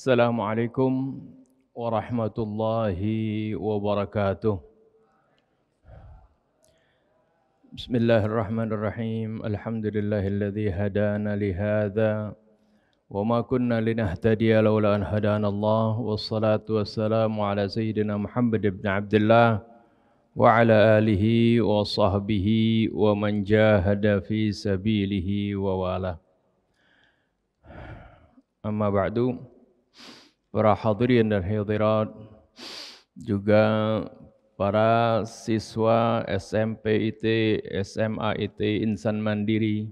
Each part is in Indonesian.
السلام عليكم ورحمة الله وبركاته بسم الله الرحمن الرحيم الحمد لله الذي هدانا لهذا وما كنا لنهتدي لولا أن هدانا الله والصلاة والسلام على سيدنا محمد بن عبد الله وعلى آله وصحبه ومن جاهد في سبيله ووالاه أما بعد para hadirin dan hadirat, juga para siswa SMP IT, SMA IT, Insan Mandiri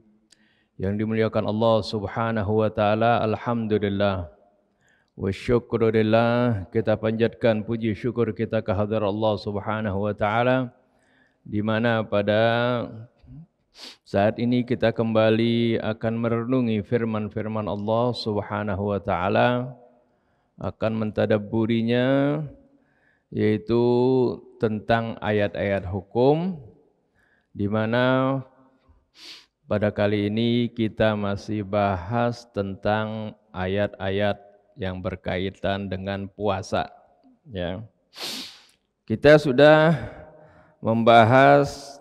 yang dimuliakan Allah Subhanahu wa taala. Alhamdulillah. Wa syukrulillah kita panjatkan puji syukur kita kehadrat Allah Subhanahu wa taala di mana pada saat ini kita kembali akan merenungi firman-firman Allah Subhanahu wa taala akan mentadaburinya yaitu tentang ayat-ayat hukum di mana pada kali ini kita masih bahas tentang ayat-ayat yang berkaitan dengan puasa ya. Kita sudah membahas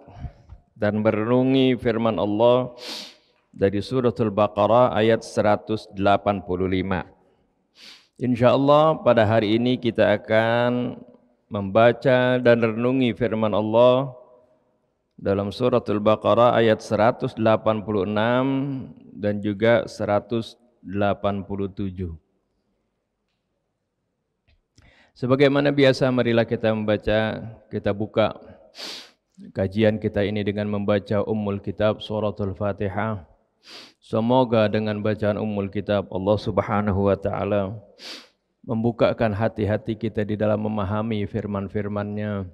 dan merenungi firman Allah dari al Baqarah ayat 185. Insya Allah pada hari ini kita akan membaca dan renungi firman Allah dalam surat Al-Baqarah ayat 186 dan juga 187. Sebagaimana biasa marilah kita membaca, kita buka kajian kita ini dengan membaca Ummul Kitab Suratul Fatihah. Semoga dengan bacaan umul kitab Allah Subhanahu wa taala membukakan hati-hati kita di dalam memahami firman-firman-Nya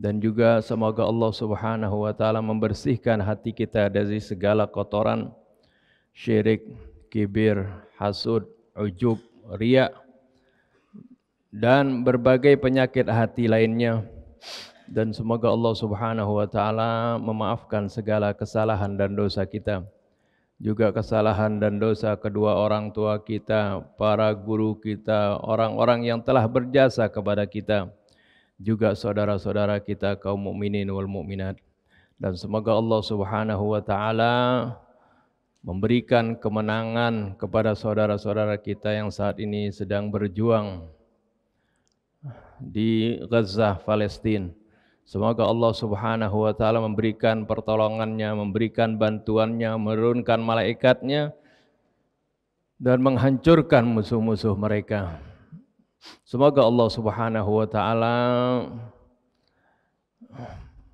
dan juga semoga Allah Subhanahu wa taala membersihkan hati kita dari segala kotoran syirik, kibir, hasud, ujub, riya dan berbagai penyakit hati lainnya dan semoga Allah Subhanahu wa taala memaafkan segala kesalahan dan dosa kita juga kesalahan dan dosa kedua orang tua kita, para guru kita, orang-orang yang telah berjasa kepada kita, juga saudara-saudara kita kaum mukminin wal mukminat. Dan semoga Allah Subhanahu wa taala memberikan kemenangan kepada saudara-saudara kita yang saat ini sedang berjuang di Gaza, Palestina Semoga Allah Subhanahu wa taala memberikan pertolongannya, memberikan bantuannya, menurunkan malaikatnya dan menghancurkan musuh-musuh mereka. Semoga Allah Subhanahu wa taala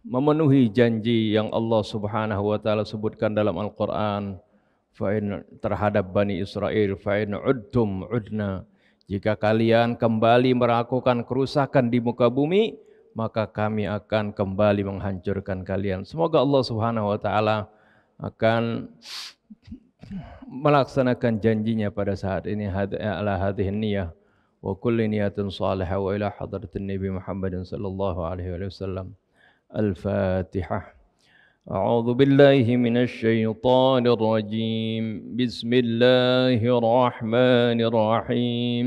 memenuhi janji yang Allah Subhanahu wa taala sebutkan dalam Al-Qur'an terhadap Bani Israel fa'in uddum udna jika kalian kembali melakukan kerusakan di muka bumi maka kami akan kembali menghancurkan kalian. Semoga Allah Subhanahu wa taala akan melaksanakan janjinya pada saat ini ala hadhihi niyyah wa kulli niyatin salihah wa ila hadratin Nabi Muhammadin sallallahu alaihi wasallam. Al-Fatihah. أعوذ بالله من الشيطان الرجيم بسم الله الرحمن الرحيم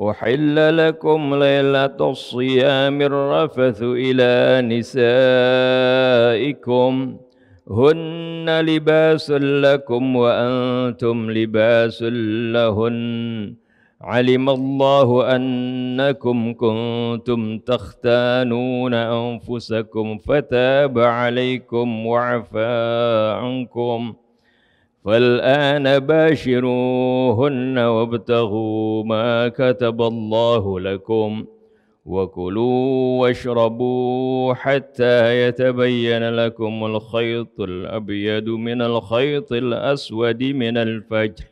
أحل لكم ليلة الصيام الرفث إلى نسائكم هن لباس لكم وأنتم لباس لهن علم الله أنكم كنتم تختانون أنفسكم فتاب عليكم وعفى عنكم ۖ فالآن باشروهن وابتغوا ما كتب الله لكم وكلوا واشربوا حتى يتبين لكم الخيط الأبيض من الخيط الأسود من الفجر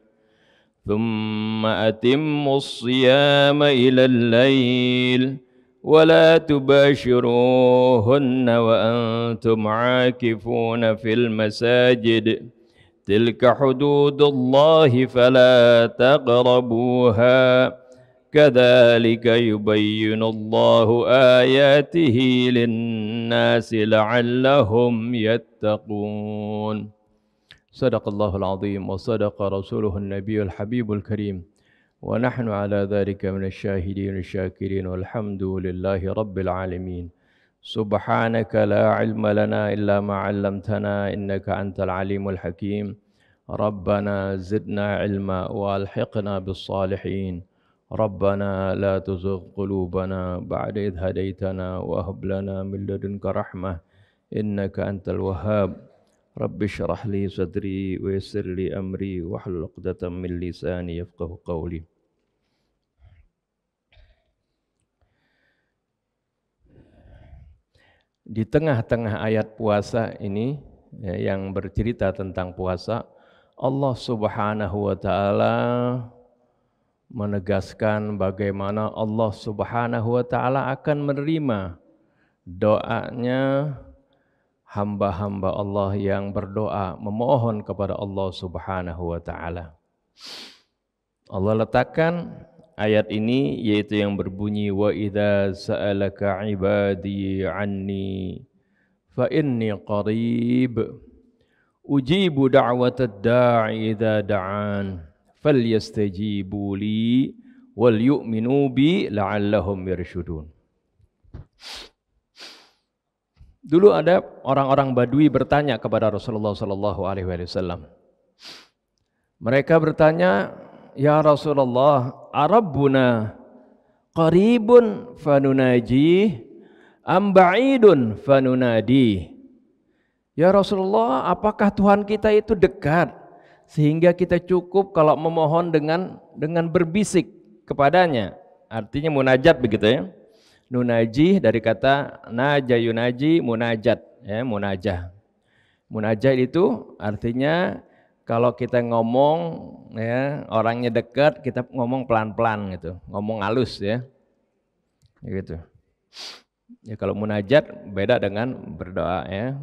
ثم أتموا الصيام إلى الليل ولا تباشروهن وأنتم عاكفون في المساجد تلك حدود الله فلا تقربوها كذلك يبين الله آياته للناس لعلهم يتقون صدق الله العظيم وصدق رسوله النبي الحبيب الكريم ونحن على ذلك من الشاهدين الشاكرين والحمد لله رب العالمين سبحانك لا علم لنا إلا ما علمتنا إنك أنت العليم الحكيم ربنا زدنا علما والحقنا بالصالحين ربنا لا تزغ قلوبنا بعد إذ هديتنا وهب لنا من لدنك رحمة إنك أنت الوهاب رب اشرح لي صدري ويسر لي أمري واحلل عقدة من لساني يفقه قولي di tengah-tengah ayat puasa ini ya, yang bercerita tentang puasa, Allah Subhanahu wa taala menegaskan bagaimana Allah Subhanahu wa taala akan menerima doanya hamba-hamba Allah yang berdoa memohon kepada Allah Subhanahu wa taala. Allah letakkan ayat ini yaitu yang berbunyi wa idza sa'alaka ibadi anni fa inni qarib ujibu da'watad da'i idza da'an falyastajibu li wal yu'minu bi la'allahum yarshudun Dulu ada orang-orang Badui bertanya kepada Rasulullah sallallahu alaihi wasallam. Mereka bertanya, "Ya Rasulullah, Arabbuna qaribun fanunaji am ba'idun fanunadi. Ya Rasulullah, apakah Tuhan kita itu dekat sehingga kita cukup kalau memohon dengan dengan berbisik kepadanya. Artinya munajat begitu ya. Nunaji dari kata naja munajat ya munajah. Munajat itu artinya kalau kita ngomong ya orangnya dekat kita ngomong pelan-pelan gitu, ngomong halus ya. ya. Gitu. Ya kalau munajat beda dengan berdoa ya.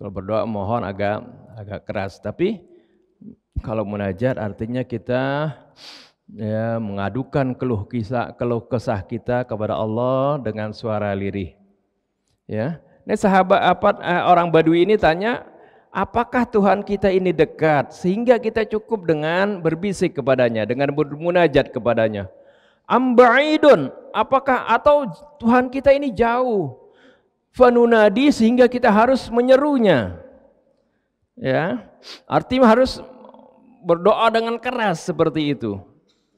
Kalau berdoa mohon agak agak keras, tapi kalau munajat artinya kita ya mengadukan keluh kisah keluh kesah kita kepada Allah dengan suara lirih. Ya. Ini sahabat apa eh, orang Badui ini tanya apakah Tuhan kita ini dekat sehingga kita cukup dengan berbisik kepadanya, dengan bermunajat kepadanya. Ambaidun, apakah atau Tuhan kita ini jauh? Fanunadi sehingga kita harus menyerunya. Ya. Artinya harus berdoa dengan keras seperti itu.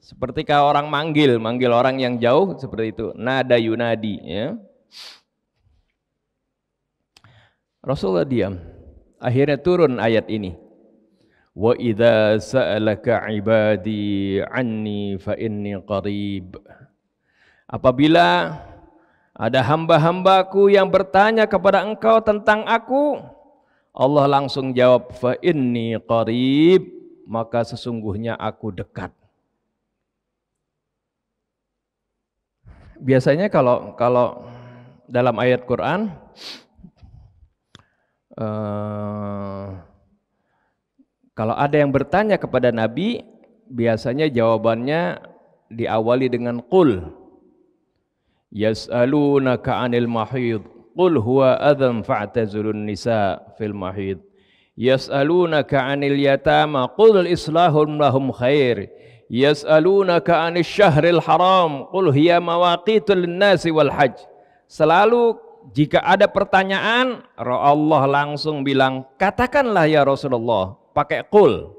Seperti kalau orang manggil, manggil orang yang jauh seperti itu. Nada yunadi, ya. Rasulullah diam. Akhirnya turun ayat ini. Wa idza sa'alaka ibadi anni fa inni qarib. Apabila ada hamba-hambaku yang bertanya kepada engkau tentang aku, Allah langsung jawab fa inni qarib, maka sesungguhnya aku dekat. Biasanya kalau kalau dalam ayat Quran Eh, kalau ada yang bertanya kepada Nabi, biasanya jawabannya diawali dengan qul. Yas'alunaka 'anil mahid. Qul huwa adzan fa'tazilun nisa fil mahid. Yas'alunaka 'anil yatama. Qul islahum lahum khair. Yas'alunaka 'anil syahril haram. Qul hiya mawaqitul nasi wal hajj. Selalu jika ada pertanyaan, roh Allah langsung bilang, katakanlah ya Rasulullah, pakai kul.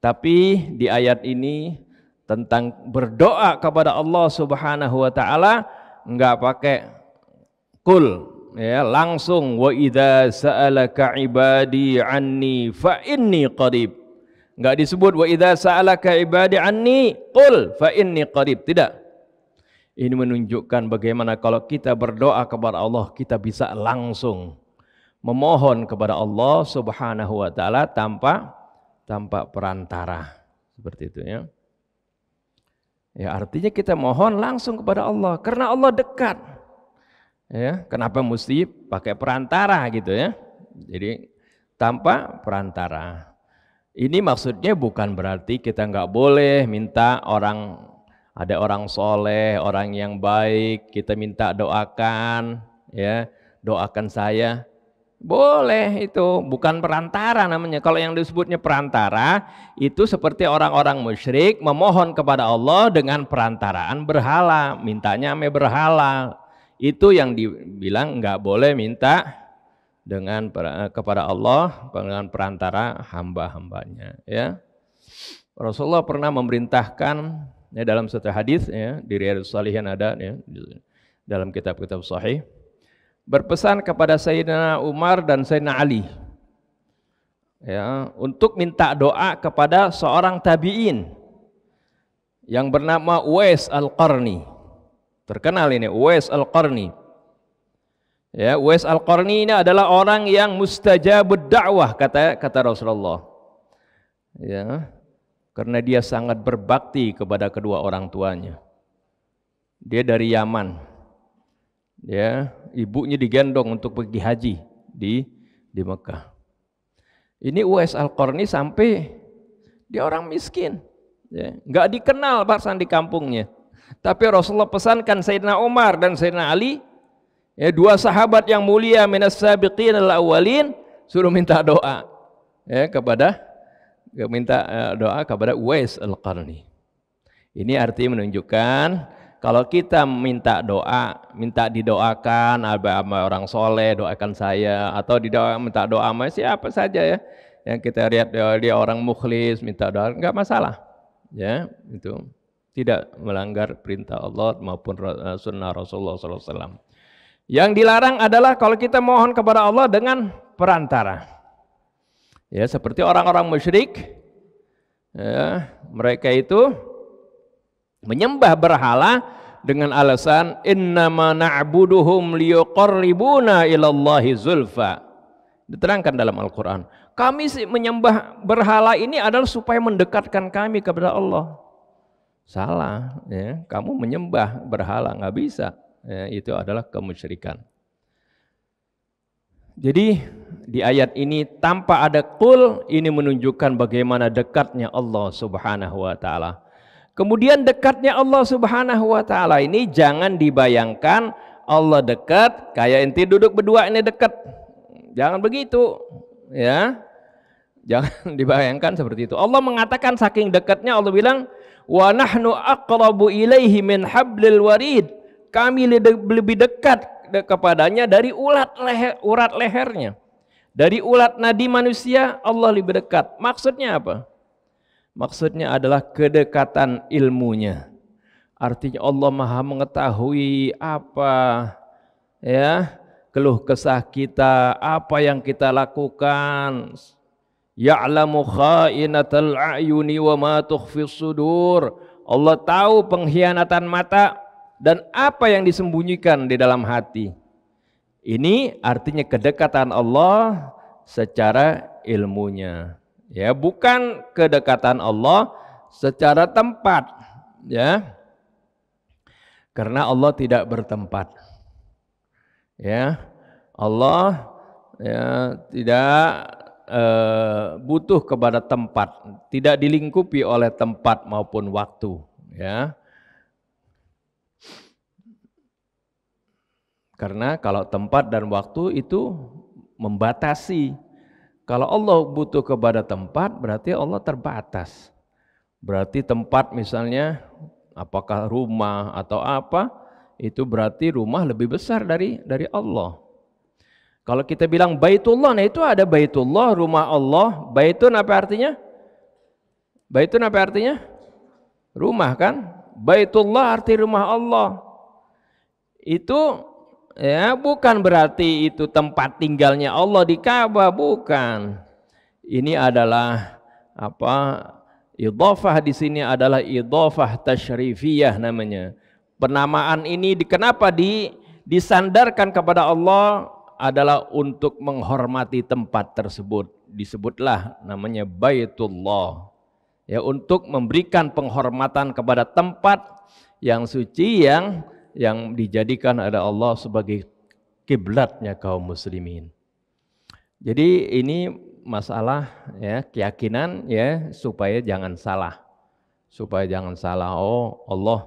Tapi di ayat ini tentang berdoa kepada Allah Subhanahu wa taala enggak pakai kul ya langsung wa idza sa'alaka ibadi anni fa inni qarib enggak disebut wa idza sa'alaka ibadi anni qul fa inni qarib tidak ini menunjukkan bagaimana kalau kita berdoa kepada Allah, kita bisa langsung memohon kepada Allah Subhanahu wa taala tanpa tanpa perantara. Seperti itu ya. Ya, artinya kita mohon langsung kepada Allah karena Allah dekat. Ya, kenapa mesti pakai perantara gitu ya? Jadi tanpa perantara. Ini maksudnya bukan berarti kita nggak boleh minta orang ada orang soleh, orang yang baik, kita minta doakan, ya doakan saya. Boleh itu, bukan perantara namanya. Kalau yang disebutnya perantara, itu seperti orang-orang musyrik memohon kepada Allah dengan perantaraan berhala, mintanya ame berhala. Itu yang dibilang nggak boleh minta dengan eh, kepada Allah dengan perantara hamba-hambanya, ya. Rasulullah pernah memerintahkan Ya, dalam satu hadis ya, di riwayat Salihin ada ya, dalam kitab-kitab sahih berpesan kepada Sayyidina Umar dan Sayyidina Ali ya, untuk minta doa kepada seorang tabi'in yang bernama Uwais Al-Qarni. Terkenal ini Uwais Al-Qarni. Ya, Uwais Al-Qarni ini adalah orang yang mustajabud da'wah kata kata Rasulullah. Ya karena dia sangat berbakti kepada kedua orang tuanya. Dia dari Yaman. Ya, ibunya digendong untuk pergi haji di di Mekah. Ini US Al-Qarni sampai dia orang miskin. Ya, nggak dikenal bahkan di kampungnya. Tapi Rasulullah pesankan Sayyidina Umar dan Sayyidina Ali, ya, dua sahabat yang mulia minas sabiqin al-awwalin, suruh minta doa ya, kepada minta eh, doa kepada Uwais Al-Qarni. Ini arti menunjukkan kalau kita minta doa, minta didoakan sama orang soleh, doakan saya, atau didoakan, minta doa sama siapa saja ya, yang kita lihat dia orang mukhlis, minta doa, nggak masalah. Ya, itu tidak melanggar perintah Allah maupun eh, sunnah Rasulullah SAW. Yang dilarang adalah kalau kita mohon kepada Allah dengan perantara. Ya, seperti orang-orang musyrik ya, mereka itu menyembah berhala dengan alasan innama na'buduhum liyuqarribuna ilallahi zulfa. Diterangkan dalam Al-Qur'an. Kami menyembah berhala ini adalah supaya mendekatkan kami kepada Allah. Salah, ya. Kamu menyembah berhala nggak bisa. Ya, itu adalah kemusyrikan. Jadi di ayat ini tanpa ada kul ini menunjukkan bagaimana dekatnya Allah Subhanahu wa taala. Kemudian dekatnya Allah Subhanahu wa taala ini jangan dibayangkan Allah dekat kayak inti duduk berdua ini dekat. Jangan begitu ya. Jangan dibayangkan seperti itu. Allah mengatakan saking dekatnya Allah bilang wa nahnu aqrabu ilaihi min hablil warid. Kami lebih dekat kepadanya dari ulat leher urat lehernya. Dari ulat nadi manusia Allah lebih dekat. Maksudnya apa? Maksudnya adalah kedekatan ilmunya. Artinya Allah Maha mengetahui apa ya keluh kesah kita, apa yang kita lakukan. Ya'lamu kha'inatal a'yuni wa ma tukhfis sudur. Allah tahu pengkhianatan mata dan apa yang disembunyikan di dalam hati. Ini artinya kedekatan Allah secara ilmunya. Ya, bukan kedekatan Allah secara tempat, ya. Karena Allah tidak bertempat. Ya. Allah ya tidak uh, butuh kepada tempat, tidak dilingkupi oleh tempat maupun waktu, ya. Karena kalau tempat dan waktu itu membatasi. Kalau Allah butuh kepada tempat, berarti Allah terbatas. Berarti tempat misalnya apakah rumah atau apa, itu berarti rumah lebih besar dari dari Allah. Kalau kita bilang Baitullah, nah itu ada Baitullah, rumah Allah. Baitun apa artinya? Baitun apa artinya? Rumah kan? Baitullah arti rumah Allah. Itu ya bukan berarti itu tempat tinggalnya Allah di Ka'bah bukan ini adalah apa idhofah di sini adalah idhofah tasyrifiyah namanya penamaan ini kenapa di disandarkan kepada Allah adalah untuk menghormati tempat tersebut disebutlah namanya Baitullah ya untuk memberikan penghormatan kepada tempat yang suci yang yang dijadikan oleh Allah sebagai kiblatnya kaum muslimin. Jadi ini masalah ya keyakinan ya supaya jangan salah. Supaya jangan salah oh Allah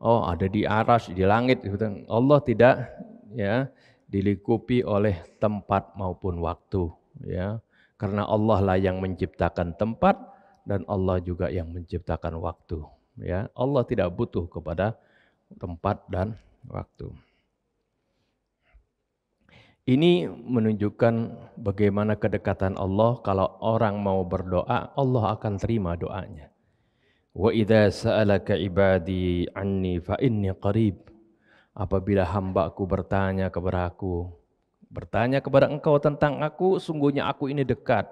oh ada di aras di langit gitu. Allah tidak ya dilikupi oleh tempat maupun waktu ya. Karena Allah lah yang menciptakan tempat dan Allah juga yang menciptakan waktu ya. Allah tidak butuh kepada tempat dan waktu. Ini menunjukkan bagaimana kedekatan Allah kalau orang mau berdoa, Allah akan terima doanya. Wa idza sa'alaka ibadi anni fa inni qarib. Apabila hambaku bertanya kepada aku, bertanya kepada engkau tentang aku, sungguhnya aku ini dekat.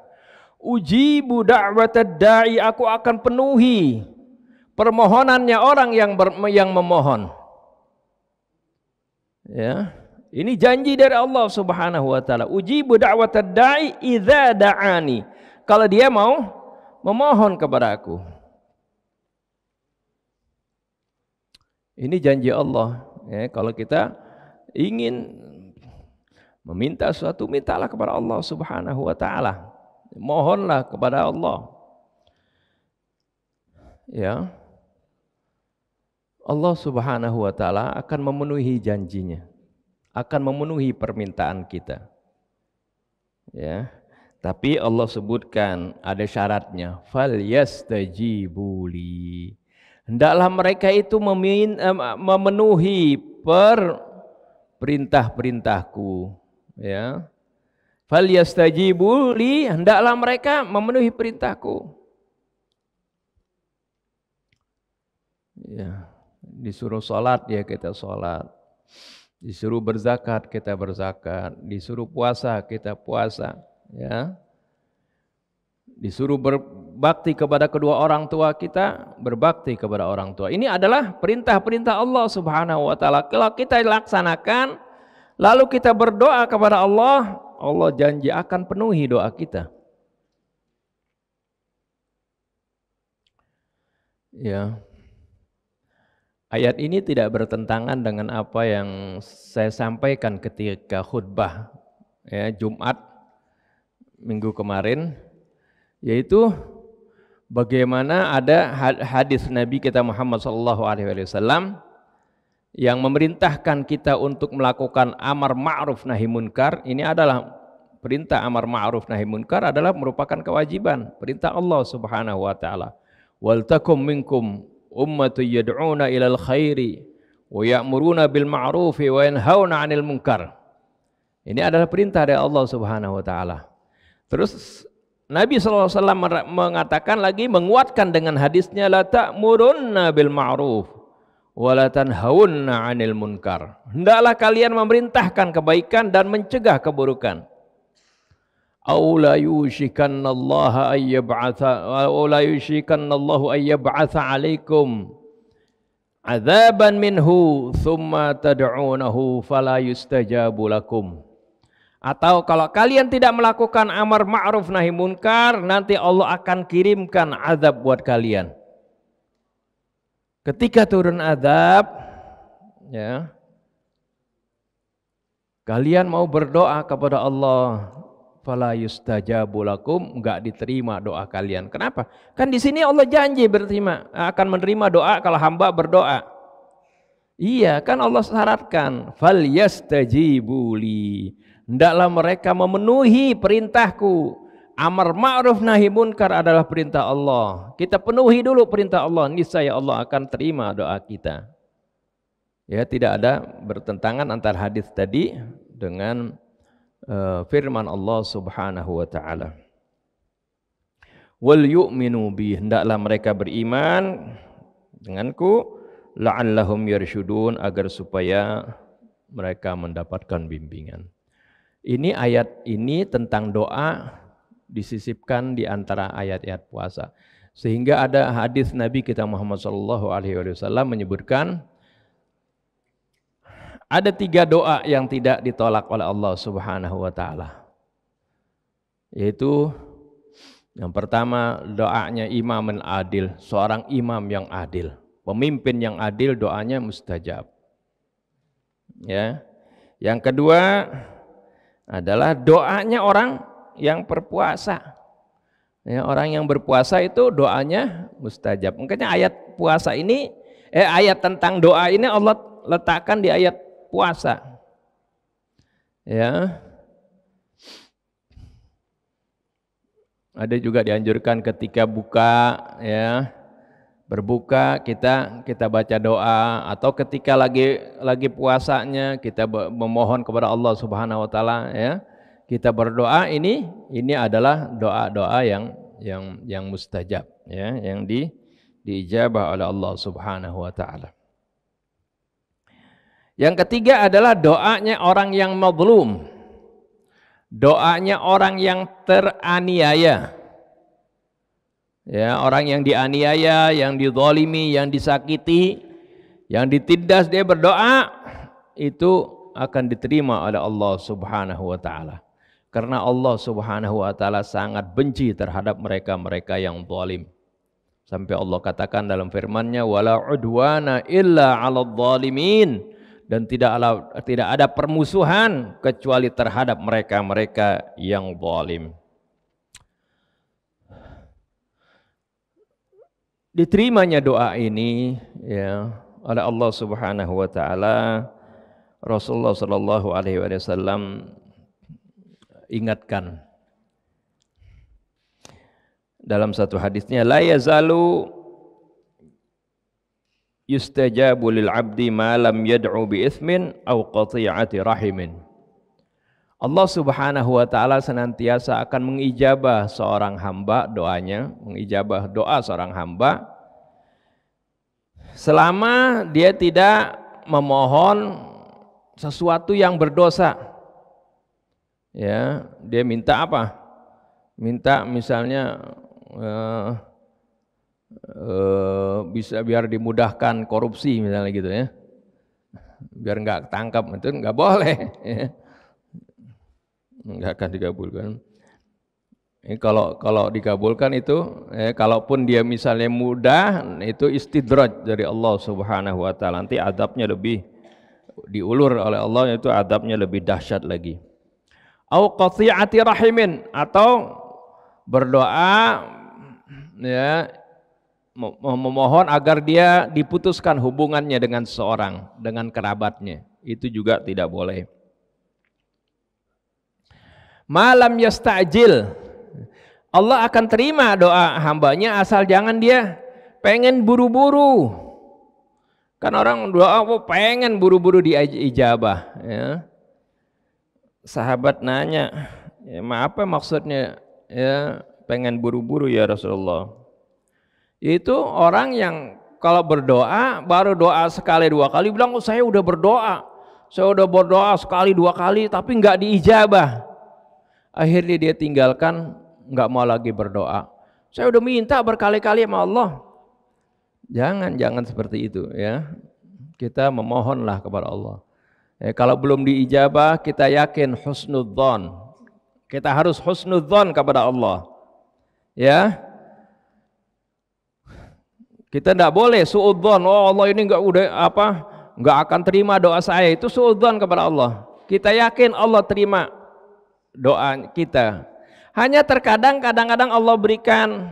Ujibu da'watad da'i, aku akan penuhi permohonannya orang yang ber, yang memohon. Ya. Ini janji dari Allah Subhanahu wa taala. Ujibu da'watad da'i idza da'ani. Kalau dia mau memohon kepada aku. Ini janji Allah. Ya, kalau kita ingin meminta sesuatu, mintalah kepada Allah Subhanahu wa taala. Mohonlah kepada Allah. Ya. Allah Subhanahu wa taala akan memenuhi janjinya, akan memenuhi permintaan kita. Ya. Tapi Allah sebutkan ada syaratnya, fal yastajibuli. Hendaklah mereka itu memin, memenuhi per perintah-perintahku, ya. Fal yastajibuli, hendaklah mereka memenuhi perintahku. Ya disuruh sholat ya kita sholat disuruh berzakat kita berzakat disuruh puasa kita puasa ya disuruh berbakti kepada kedua orang tua kita berbakti kepada orang tua ini adalah perintah-perintah Allah subhanahu wa ta'ala kalau kita laksanakan lalu kita berdoa kepada Allah Allah janji akan penuhi doa kita ya Ayat ini tidak bertentangan dengan apa yang saya sampaikan ketika khutbah ya, Jumat minggu kemarin, yaitu bagaimana ada hadis Nabi kita Muhammad SAW Alaihi Wasallam yang memerintahkan kita untuk melakukan amar ma'ruf nahi munkar. Ini adalah perintah amar ma'ruf nahi munkar adalah merupakan kewajiban perintah Allah Subhanahu wa taala. Wal takum minkum ummatu yad'una ilal khairi wa ya'muruna bil ma'rufi wa yanhauna 'anil munkar. Ini adalah perintah dari Allah Subhanahu wa taala. Terus Nabi SAW mengatakan lagi menguatkan dengan hadisnya la ta'murunna bil ma'ruf wa la tanhauna 'anil munkar. Hendaklah kalian memerintahkan kebaikan dan mencegah keburukan. أو لا يوشكن الله أن أو لا يوشكن الله أن يبعث عليكم عذابا منه ثم تدعونه فلا يستجاب لكم Atau kalau kalian tidak melakukan amar ma'ruf nahi munkar, nanti Allah akan kirimkan azab buat kalian. Ketika turun azab, ya, kalian mau berdoa kepada Allah, fala yustajabu lakum, enggak diterima doa kalian. Kenapa? Kan di sini Allah janji berterima akan menerima doa kalau hamba berdoa. Iya, kan Allah syaratkan fal yastajibu li. Hendaklah mereka memenuhi perintahku. Amar ma'ruf nahi munkar adalah perintah Allah. Kita penuhi dulu perintah Allah, niscaya Allah akan terima doa kita. Ya, tidak ada bertentangan antara hadis tadi dengan Eh, firman Allah Subhanahu wa taala. Wal yu'minu bi hendaklah mereka beriman denganku la'allahum yarsyudun agar supaya mereka mendapatkan bimbingan. Ini ayat ini tentang doa disisipkan di antara ayat-ayat puasa. Sehingga ada hadis Nabi kita Muhammad sallallahu alaihi wasallam menyebutkan ada tiga doa yang tidak ditolak oleh Allah Subhanahu wa taala. Yaitu yang pertama doanya imamun adil, seorang imam yang adil, pemimpin yang adil doanya mustajab. Ya. Yang kedua adalah doanya orang yang berpuasa. Ya, orang yang berpuasa itu doanya mustajab. Makanya ayat puasa ini eh ayat tentang doa ini Allah letakkan di ayat puasa. Ya. Ada juga dianjurkan ketika buka ya. Berbuka kita kita baca doa atau ketika lagi lagi puasanya kita memohon kepada Allah Subhanahu wa taala ya. Kita berdoa ini ini adalah doa-doa yang yang yang mustajab ya, yang di diijabah oleh Allah Subhanahu wa taala. Yang ketiga adalah doanya orang yang mazlum. Doanya orang yang teraniaya. Ya, orang yang dianiaya, yang dizalimi, yang disakiti, yang ditindas dia berdoa itu akan diterima oleh Allah Subhanahu wa taala. Karena Allah Subhanahu wa taala sangat benci terhadap mereka-mereka yang zalim. Sampai Allah katakan dalam firman-Nya wala udwana illa 'alal zalimin dan tidak ada, tidak ada permusuhan kecuali terhadap mereka-mereka yang zalim. Diterimanya doa ini ya oleh Allah Subhanahu wa taala Rasulullah sallallahu alaihi wasallam ingatkan dalam satu hadisnya la yazalu yustajabu lil abdi ma lam yad'u bi ithmin aw qati'ati rahimin. Allah Subhanahu wa taala senantiasa akan mengijabah seorang hamba doanya, mengijabah doa seorang hamba selama dia tidak memohon sesuatu yang berdosa. Ya, dia minta apa? Minta misalnya uh, Eh, bisa biar dimudahkan korupsi misalnya gitu ya biar nggak ketangkap itu nggak boleh nggak akan dikabulkan ini kalau kalau dikabulkan itu eh, kalaupun dia misalnya mudah itu istidraj dari Allah Subhanahu wa taala nanti adabnya lebih diulur oleh Allah itu adabnya lebih dahsyat lagi au qati'ati rahimin atau berdoa ya memohon agar dia diputuskan hubungannya dengan seorang, dengan kerabatnya. Itu juga tidak boleh. Malam yasta'jil. Allah akan terima doa hambanya asal jangan dia pengen buru-buru. Kan orang doa oh, pengen buru-buru diijabah. Ya. Sahabat nanya, ya, apa maksudnya ya pengen buru-buru ya Rasulullah? Itu orang yang kalau berdoa baru doa sekali dua kali bilang oh, saya udah berdoa. Saya udah berdoa sekali dua kali tapi nggak diijabah. Akhirnya dia tinggalkan nggak mau lagi berdoa. Saya udah minta berkali-kali sama Allah. Jangan, jangan seperti itu ya. Kita memohonlah kepada Allah. Ya, kalau belum diijabah, kita yakin husnudzon. Kita harus husnudzon kepada Allah. Ya, kita tidak boleh suudzon, oh Allah ini enggak udah apa, enggak akan terima doa saya. Itu suudzon kepada Allah. Kita yakin Allah terima doa kita. Hanya terkadang kadang-kadang Allah berikan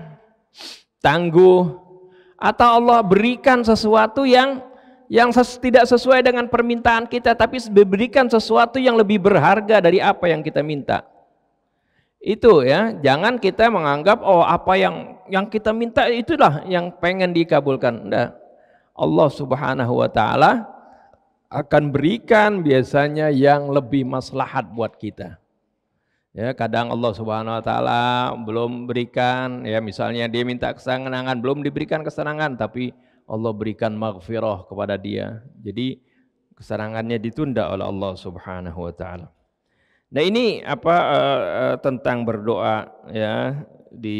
tangguh atau Allah berikan sesuatu yang yang ses, tidak sesuai dengan permintaan kita tapi diberikan sesuatu yang lebih berharga dari apa yang kita minta. Itu ya, jangan kita menganggap oh apa yang yang kita minta itulah yang pengen dikabulkan. Allah Subhanahu wa taala akan berikan biasanya yang lebih maslahat buat kita. Ya, kadang Allah Subhanahu wa taala belum berikan ya misalnya dia minta kesenangan belum diberikan kesenangan tapi Allah berikan maghfirah kepada dia. Jadi kesenangannya ditunda oleh Allah Subhanahu wa taala. Nah ini apa uh, uh, tentang berdoa ya di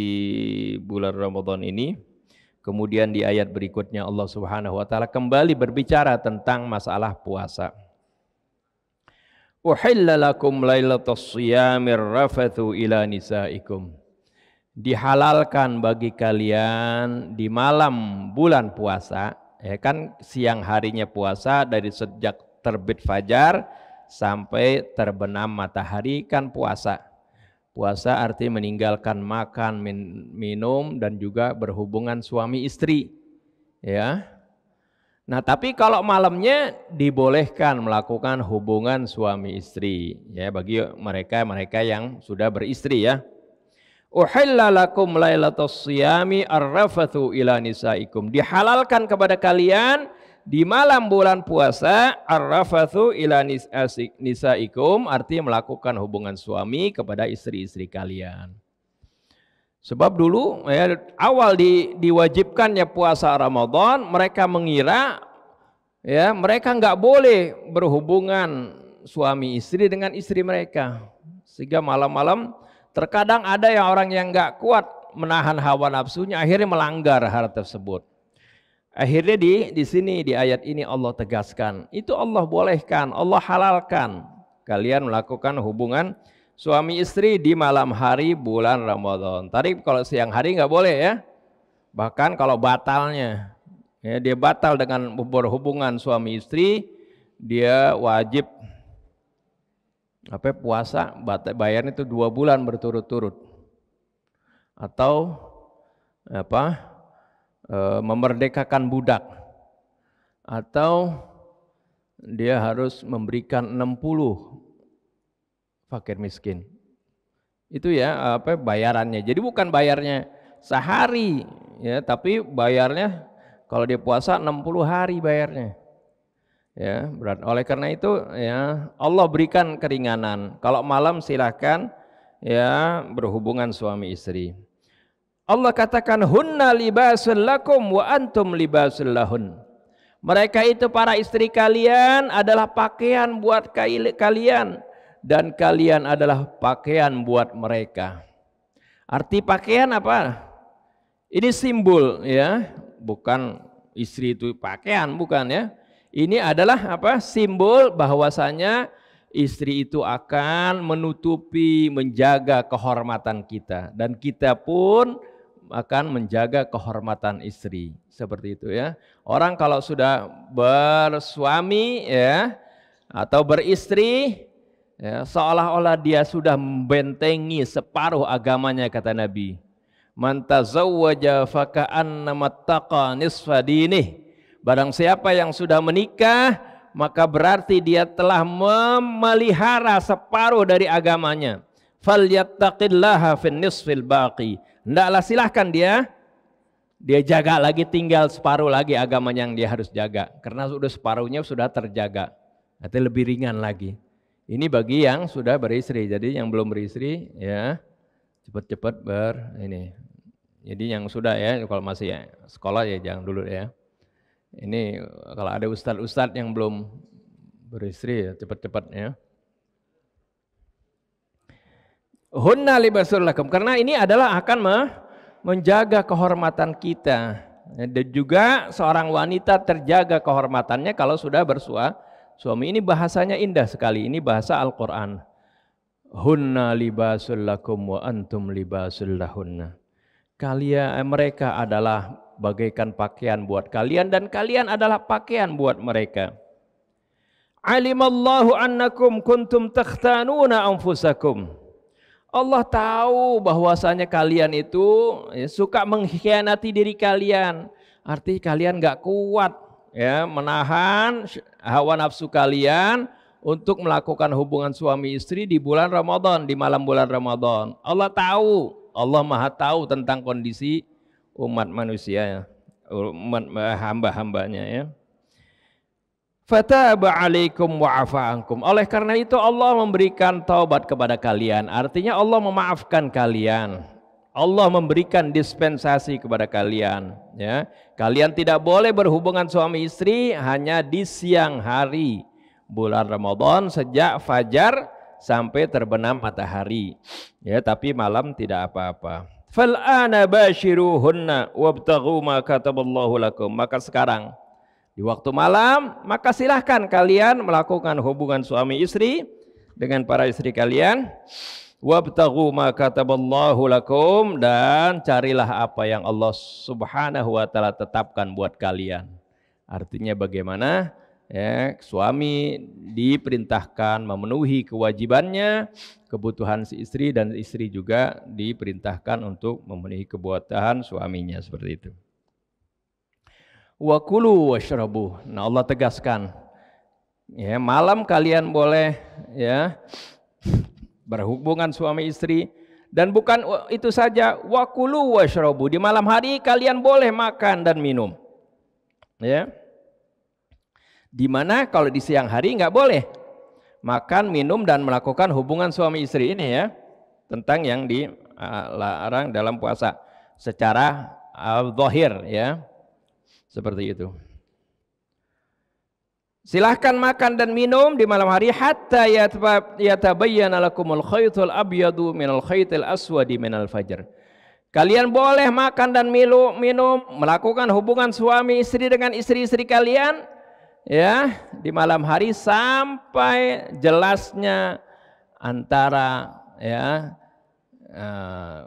bulan Ramadan ini. Kemudian di ayat berikutnya Allah Subhanahu wa taala kembali berbicara tentang masalah puasa. Uhilla lakum lailatas rafathu ila nisaikum. Dihalalkan bagi kalian di malam bulan puasa, ya kan siang harinya puasa dari sejak terbit fajar sampai terbenam matahari kan puasa. Puasa arti meninggalkan makan, minum dan juga berhubungan suami istri. Ya. Nah, tapi kalau malamnya dibolehkan melakukan hubungan suami istri ya bagi mereka-mereka yang sudah beristri ya. Uhillalakum lailatul siyami arrafathu ila nisaikum. Dihalalkan kepada kalian di malam bulan puasa arrafatu ila nisaikum artinya melakukan hubungan suami kepada istri-istri kalian. Sebab dulu ya, awal di, diwajibkannya puasa Ramadan mereka mengira ya mereka nggak boleh berhubungan suami istri dengan istri mereka sehingga malam-malam terkadang ada yang orang yang nggak kuat menahan hawa nafsunya akhirnya melanggar hal tersebut Akhirnya di di sini di ayat ini Allah tegaskan, itu Allah bolehkan, Allah halalkan kalian melakukan hubungan suami istri di malam hari bulan Ramadan. Tadi kalau siang hari nggak boleh ya. Bahkan kalau batalnya ya dia batal dengan berhubungan suami istri, dia wajib apa ya, puasa bayarnya itu dua bulan berturut-turut atau apa Eh, memerdekakan budak atau dia harus memberikan 60 fakir miskin. Itu ya apa bayarannya. Jadi bukan bayarnya sehari ya, tapi bayarnya kalau dia puasa 60 hari bayarnya. Ya, berat. Oleh karena itu ya Allah berikan keringanan. Kalau malam silahkan ya berhubungan suami istri. Allah katakan hunna libasul lakum wa antum libasul lahun. Mereka itu para istri kalian adalah pakaian buat kalian dan kalian adalah pakaian buat mereka. Arti pakaian apa? Ini simbol ya, bukan istri itu pakaian bukan ya. Ini adalah apa? Simbol bahwasanya istri itu akan menutupi, menjaga kehormatan kita dan kita pun akan menjaga kehormatan istri. Seperti itu ya. Orang kalau sudah bersuami ya atau beristri ya, seolah-olah dia sudah membentengi separuh agamanya kata Nabi. mantazawwaja tazawwaja faka'annama taqa nisfa dinih. Barang siapa yang sudah menikah maka berarti dia telah memelihara separuh dari agamanya. Falyattaqillaha fin nisfil baqi Ndaklah silahkan dia dia jaga lagi tinggal separuh lagi agama yang dia harus jaga karena sudah separuhnya sudah terjaga nanti lebih ringan lagi ini bagi yang sudah beristri jadi yang belum beristri ya cepat-cepat ber ini jadi yang sudah ya kalau masih ya, sekolah ya jangan dulu ya ini kalau ada ustadz-ustadz yang belum beristri ya cepat-cepat ya Hunna libasul lakum. Karena ini adalah akan menjaga kehormatan kita. Dan juga seorang wanita terjaga kehormatannya kalau sudah bersua suami. Ini bahasanya indah sekali. Ini bahasa Al-Quran. Hunna libasul lakum wa antum libasul Kalian eh, mereka adalah bagaikan pakaian buat kalian dan kalian adalah pakaian buat mereka. Alimallahu annakum kuntum takhtanuna anfusakum. Allah tahu bahwasanya kalian itu ya, suka mengkhianati diri kalian. Arti kalian nggak kuat ya menahan hawa nafsu kalian untuk melakukan hubungan suami istri di bulan Ramadan, di malam bulan Ramadan. Allah tahu, Allah Maha tahu tentang kondisi umat manusia, ya, umat eh, hamba-hambanya ya. Fataba alaikum wa afaankum. Oleh karena itu Allah memberikan taubat kepada kalian. Artinya Allah memaafkan kalian. Allah memberikan dispensasi kepada kalian. Ya, kalian tidak boleh berhubungan suami istri hanya di siang hari bulan Ramadan sejak fajar sampai terbenam matahari. Ya, tapi malam tidak apa-apa. Fal'ana bashiruhunna wabtaghu ma kataballahu lakum. Maka sekarang di waktu malam, maka silahkan kalian melakukan hubungan suami istri dengan para istri kalian. Wabtahu maka taballahu lakum dan carilah apa yang Allah Subhanahu wa taala tetapkan buat kalian. Artinya bagaimana? Ya, suami diperintahkan memenuhi kewajibannya, kebutuhan si istri dan istri juga diperintahkan untuk memenuhi kebutuhan suaminya seperti itu wakulu washrabu. Nah Allah tegaskan, ya malam kalian boleh ya berhubungan suami istri dan bukan itu saja wakulu washrabu di malam hari kalian boleh makan dan minum. Ya. Dimana kalau di siang hari nggak boleh makan, minum dan melakukan hubungan suami istri ini ya tentang yang dilarang ah, dalam puasa secara uh, zahir ya seperti itu. Silahkan makan dan minum di malam hari hatta yatabayyana lakumul khaytul abyadu minal khaytil aswadi minal fajr. Kalian boleh makan dan minum, minum melakukan hubungan suami istri dengan istri-istri kalian ya di malam hari sampai jelasnya antara ya eh,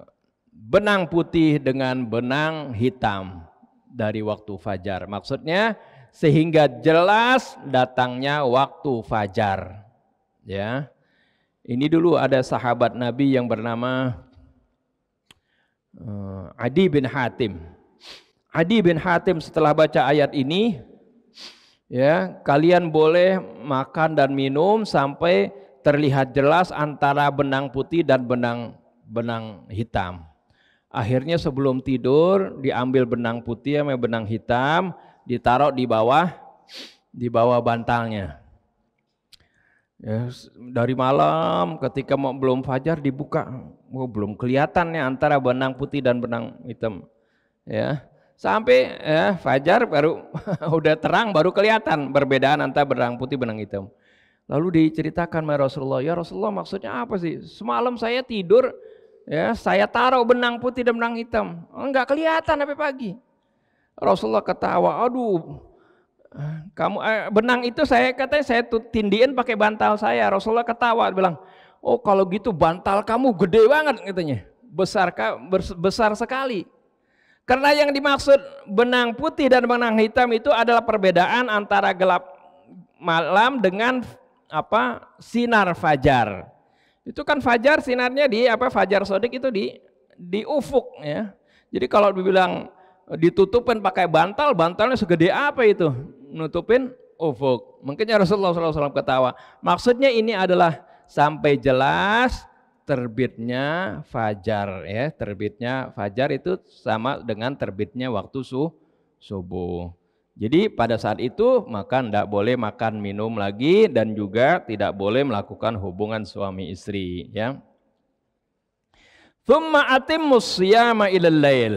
benang putih dengan benang hitam dari waktu fajar. Maksudnya sehingga jelas datangnya waktu fajar. Ya. Ini dulu ada sahabat Nabi yang bernama eh, Adi bin Hatim. Adi bin Hatim setelah baca ayat ini ya, kalian boleh makan dan minum sampai terlihat jelas antara benang putih dan benang benang hitam. Akhirnya sebelum tidur diambil benang putih sama benang hitam, ditaruh di bawah di bawah bantalnya. Ya, dari malam ketika mau belum fajar dibuka, oh, belum kelihatan ya antara benang putih dan benang hitam. Ya, sampai ya, fajar baru udah terang baru kelihatan perbedaan antara benang putih benang hitam. Lalu diceritakan oleh Rasulullah, ya Rasulullah maksudnya apa sih? Semalam saya tidur Ya, saya taruh benang putih dan benang hitam. Enggak oh, kelihatan sampai pagi. Rasulullah ketawa, aduh kamu eh, benang itu saya katanya saya tindiin pakai bantal saya. Rasulullah ketawa bilang, "Oh, kalau gitu bantal kamu gede banget," katanya. "Besar besar sekali." Karena yang dimaksud benang putih dan benang hitam itu adalah perbedaan antara gelap malam dengan apa? sinar fajar. Itu kan fajar sinarnya di apa fajar sodik itu di di ufuk ya. Jadi kalau dibilang ditutupin pakai bantal, bantalnya segede apa itu? Nutupin ufuk. ya Rasulullah SAW ketawa. Maksudnya ini adalah sampai jelas terbitnya fajar ya. Terbitnya fajar itu sama dengan terbitnya waktu su subuh. Jadi pada saat itu maka tidak boleh makan minum lagi dan juga tidak boleh melakukan hubungan suami istri ya. Thumma atimmus siyama ilal lail.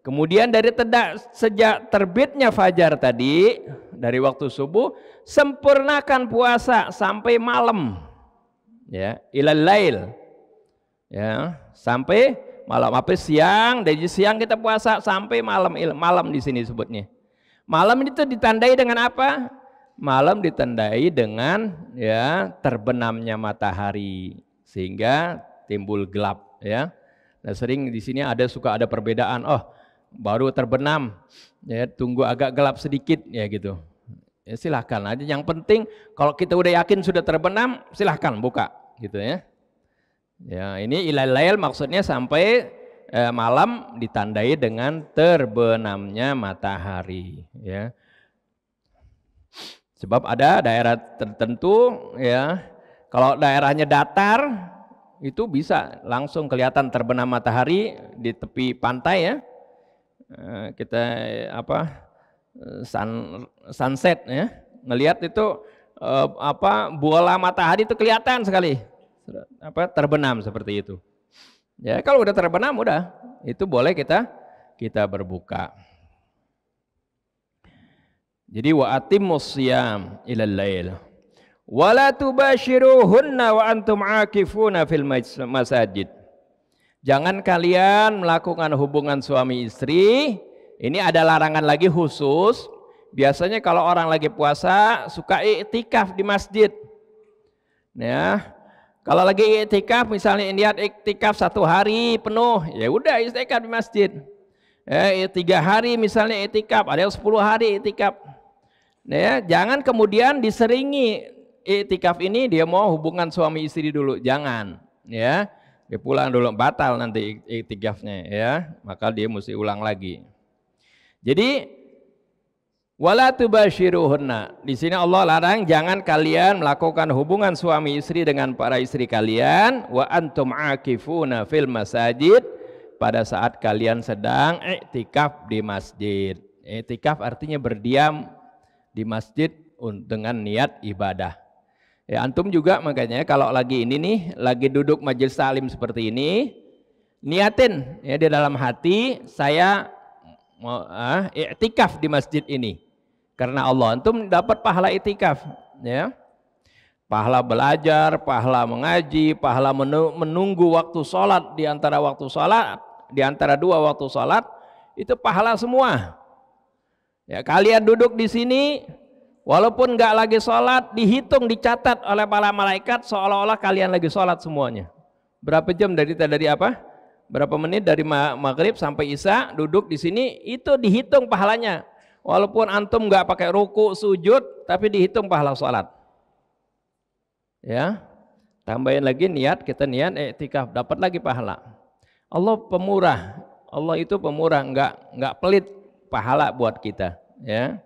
Kemudian dari tedak, sejak terbitnya fajar tadi dari waktu subuh sempurnakan puasa sampai malam ya ilal lail ya sampai malam apa siang dari siang kita puasa sampai malam malam di sini sebutnya Malam itu ditandai dengan apa? Malam ditandai dengan ya terbenamnya matahari sehingga timbul gelap ya. Nah, sering di sini ada suka ada perbedaan. Oh, baru terbenam. Ya, tunggu agak gelap sedikit ya gitu. Ya, silahkan aja. Yang penting kalau kita udah yakin sudah terbenam, silahkan buka gitu ya. Ya, ini ilal lail maksudnya sampai eh, malam ditandai dengan terbenamnya matahari ya. Sebab ada daerah tertentu ya, kalau daerahnya datar itu bisa langsung kelihatan terbenam matahari di tepi pantai ya. Eh, kita apa sun, sunset ya, ngelihat itu eh, apa bola matahari itu kelihatan sekali apa terbenam seperti itu. Ya, kalau udah terbenam udah itu boleh kita kita berbuka. Jadi wa atimmus siyam ilal lail. la tubashiruhunna wa antum akifuna fil masajid. Jangan kalian melakukan hubungan suami istri. Ini ada larangan lagi khusus. Biasanya kalau orang lagi puasa suka iktikaf di masjid. Ya, kalau lagi iktikaf misalnya niat iktikaf satu hari penuh, ya udah iktikaf di masjid. Eh, tiga hari misalnya iktikaf, ada yang sepuluh hari iktikaf. Nah, ya, jangan kemudian diseringi iktikaf ini dia mau hubungan suami istri dulu, jangan. Ya, dia pulang dulu batal nanti iktikafnya ya, maka dia mesti ulang lagi. Jadi Wala tubashiruhunna. Di sini Allah larang jangan kalian melakukan hubungan suami istri dengan para istri kalian wa antum akifuna fil masajid pada saat kalian sedang iktikaf di masjid. Iktikaf artinya berdiam di masjid dengan niat ibadah. Ya antum juga makanya kalau lagi ini nih lagi duduk majelis salim seperti ini niatin ya di dalam hati saya mau ah, iktikaf di masjid ini karena Allah. Antum dapat pahala itikaf, ya. Pahala belajar, pahala mengaji, pahala menunggu waktu sholat di antara waktu sholat, di dua waktu sholat, itu pahala semua. Ya, kalian duduk di sini, walaupun nggak lagi sholat, dihitung, dicatat oleh para malaikat seolah-olah kalian lagi sholat semuanya. Berapa jam dari dari apa? Berapa menit dari maghrib sampai isya duduk di sini itu dihitung pahalanya Walaupun antum nggak pakai ruku, sujud, tapi dihitung pahala salat. Ya, tambahin lagi niat, kita niat eh, iktikaf, dapat lagi pahala. Allah pemurah, Allah itu pemurah, nggak nggak pelit pahala buat kita. Ya.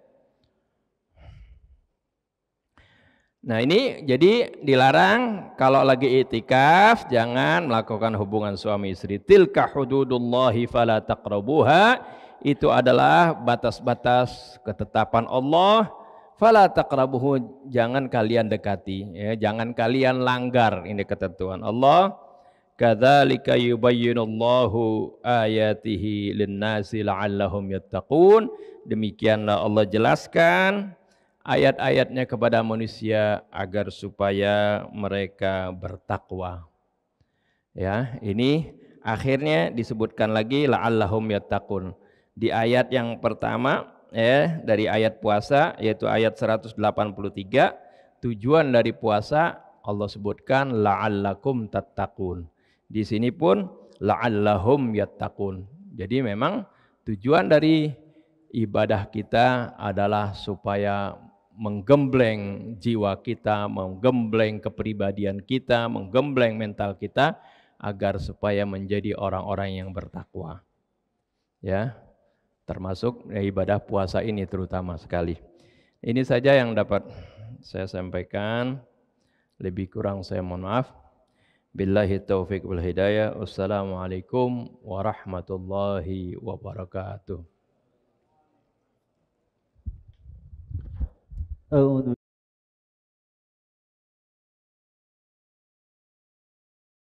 Nah ini jadi dilarang kalau lagi itikaf jangan melakukan hubungan suami istri. Tilka hududullahi fala itu adalah batas-batas ketetapan Allah fala taqrabuhu jangan kalian dekati ya jangan kalian langgar ini ketentuan Allah kadzalika yubayyinullahu ayatihi linnasi la'allahum yattaqun demikianlah Allah jelaskan ayat-ayatnya kepada manusia agar supaya mereka bertakwa ya ini akhirnya disebutkan lagi la'allahum yattaqun di ayat yang pertama ya dari ayat puasa yaitu ayat 183 tujuan dari puasa Allah sebutkan la'allakum tattaqun. Di sini pun la'allahum yattaqun. Jadi memang tujuan dari ibadah kita adalah supaya menggembleng jiwa kita, menggembleng kepribadian kita, menggembleng mental kita agar supaya menjadi orang-orang yang bertakwa. Ya, termasuk ibadah puasa ini terutama sekali. Ini saja yang dapat saya sampaikan. Lebih kurang saya mohon maaf. Billahi taufiq wal hidayah. Wassalamualaikum warahmatullahi wabarakatuh. أعوذ